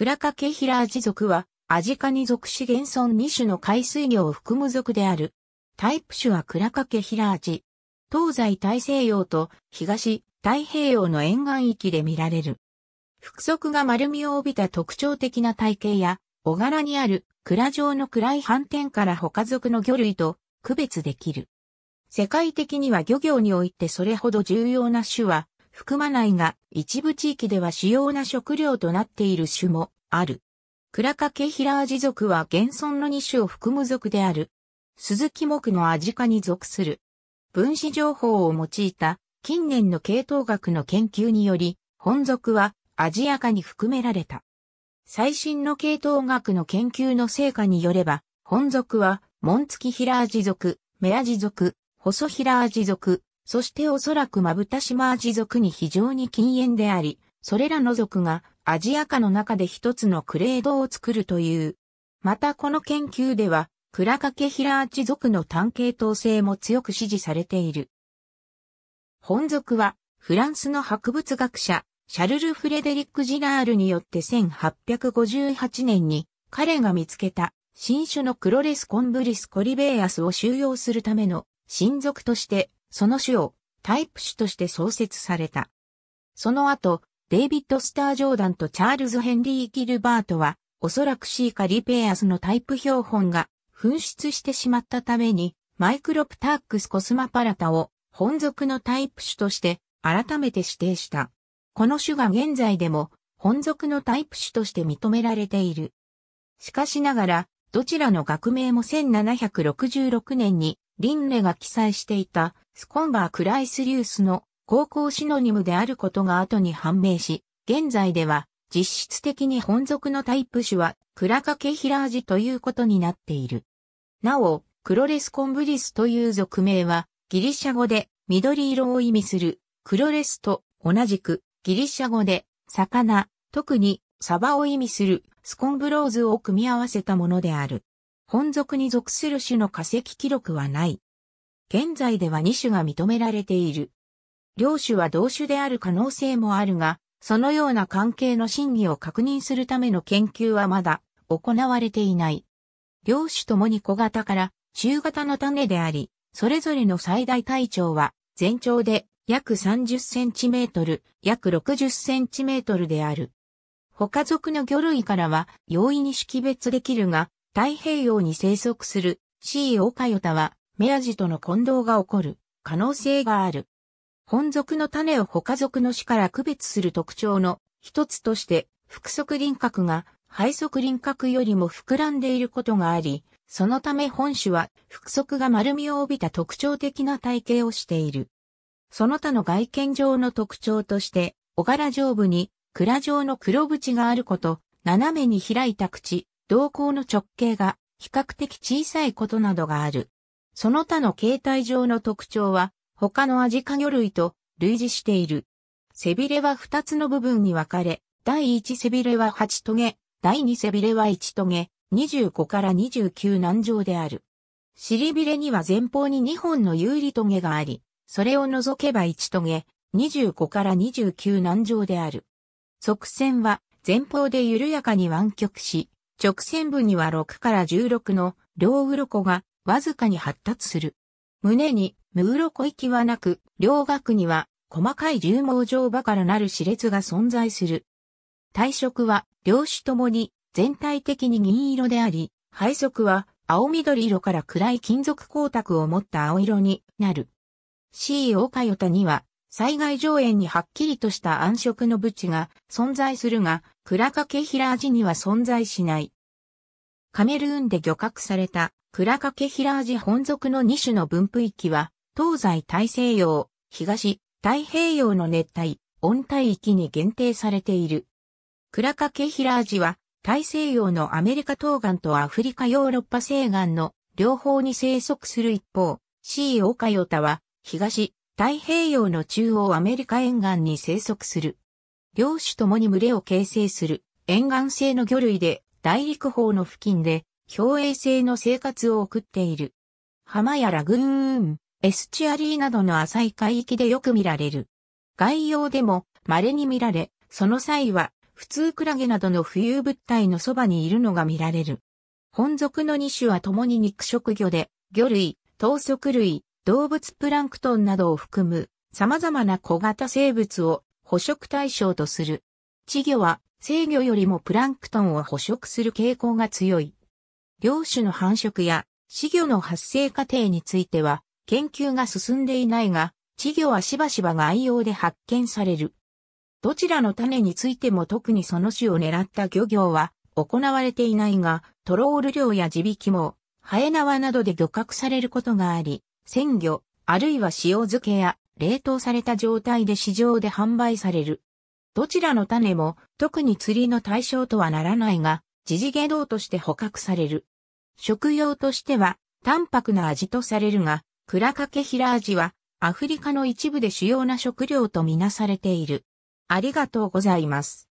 クラカケヒラアジ属は、アジカに属し原村2種の海水魚を含む属である。タイプ種はクラカケヒラアジ。東西大西洋と東太平洋の沿岸域で見られる。腹足が丸みを帯びた特徴的な体型や、小柄にある蔵状の暗い斑点から他属の魚類と区別できる。世界的には漁業においてそれほど重要な種は含まないが、一部地域では主要な食料となっている種もある。クラカケヒラアジ族は現存の2種を含む属である。鈴木木のアジ科に属する。分子情報を用いた近年の系統学の研究により、本属はアジア科に含められた。最新の系統学の研究の成果によれば、本属は、モンツキヒラアジ族、メアジホ細ヒラアジ族、そしておそらくマブタシマアジ族に非常に禁煙であり、それらの族がアジア化の中で一つのクレードを作るという。またこの研究では、クラカケヒラアチ族の単系統制も強く支持されている。本族は、フランスの博物学者、シャルル・フレデリック・ジラールによって1858年に、彼が見つけた、新種のクロレス・コンブリス・コリベイアスを収容するための、新族として、その種をタイプ種として創設された。その後、デイビッド・スター・ジョーダンとチャールズ・ヘンリー・ギルバートは、おそらくシーカリペアスのタイプ標本が紛失してしまったために、マイクロプタークス・コスマパラタを本属のタイプ種として改めて指定した。この種が現在でも本属のタイプ種として認められている。しかしながら、どちらの学名も1766年にリンネが記載していたスコンバー・クライスリウスの高校シノニムであることが後に判明し、現在では実質的に本属のタイプ種はクラカケヒラージということになっている。なお、クロレスコンブリスという属名はギリシャ語で緑色を意味するクロレスと同じくギリシャ語で魚、特にサバを意味するスコンブローズを組み合わせたものである。本属に属する種の化石記録はない。現在では2種が認められている。両種は同種である可能性もあるが、そのような関係の真偽を確認するための研究はまだ行われていない。両種ともに小型から中型の種であり、それぞれの最大体長は全長で約30センチメートル、約60センチメートルである。他属の魚類からは容易に識別できるが、太平洋に生息する C. オカヨタは目地との混同が起こる可能性がある。本属の種を他属の種から区別する特徴の一つとして、複足輪郭が配足輪郭よりも膨らんでいることがあり、そのため本種は複足が丸みを帯びた特徴的な体型をしている。その他の外見上の特徴として、小柄上部に蔵状の黒縁があること、斜めに開いた口、瞳孔の直径が比較的小さいことなどがある。その他の形態上の特徴は、他のアジカ魚類と類似している。背びれは2つの部分に分かれ、第1背びれは8トゲ、第2背びれは1トゲ、25から29難上である。尻びれには前方に2本の有利トゲがあり、それを除けば1トゲ、25から29難上である。側線は前方で緩やかに湾曲し、直線部には6から16の両鱗がわずかに発達する。胸に、ムウロコ行きはなく、両額には、細かい重毛状場からなる歯列が存在する。体色は、両種ともに、全体的に銀色であり、配色は、青緑色から暗い金属光沢を持った青色になる。C カヨタには、災害上縁にはっきりとした暗色のブチが存在するが、倉掛平味には存在しない。カメルーンで漁獲されたクラカケヒラージ本属の2種の分布域は、東西大西洋、東、太平洋の熱帯、温帯域に限定されている。クラカケヒラージは、大西洋のアメリカ東岸とアフリカヨーロッパ西岸の両方に生息する一方、C. オカヨタは、東、太平洋の中央アメリカ沿岸に生息する。両種ともに群れを形成する沿岸性の魚類で、大陸方の付近で共栄性の生活を送っている。浜やラグーン、エスチアリーなどの浅い海域でよく見られる。外洋でも稀に見られ、その際は普通クラゲなどの浮遊物体のそばにいるのが見られる。本属の2種は共に肉食魚で、魚類、等足類、動物プランクトンなどを含む様々な小型生物を捕食対象とする。稚魚は制魚よりもプランクトンを捕食する傾向が強い。両種の繁殖や死魚の発生過程については研究が進んでいないが、稚魚はしばしば外洋で発見される。どちらの種についても特にその種を狙った漁業は行われていないが、トロール漁や地引きも、ハエ縄などで漁獲されることがあり、鮮魚、あるいは塩漬けや冷凍された状態で市場で販売される。どちらの種も特に釣りの対象とはならないが、地次下道として捕獲される。食用としては淡白な味とされるが、クラカケヒラはアフリカの一部で主要な食料とみなされている。ありがとうございます。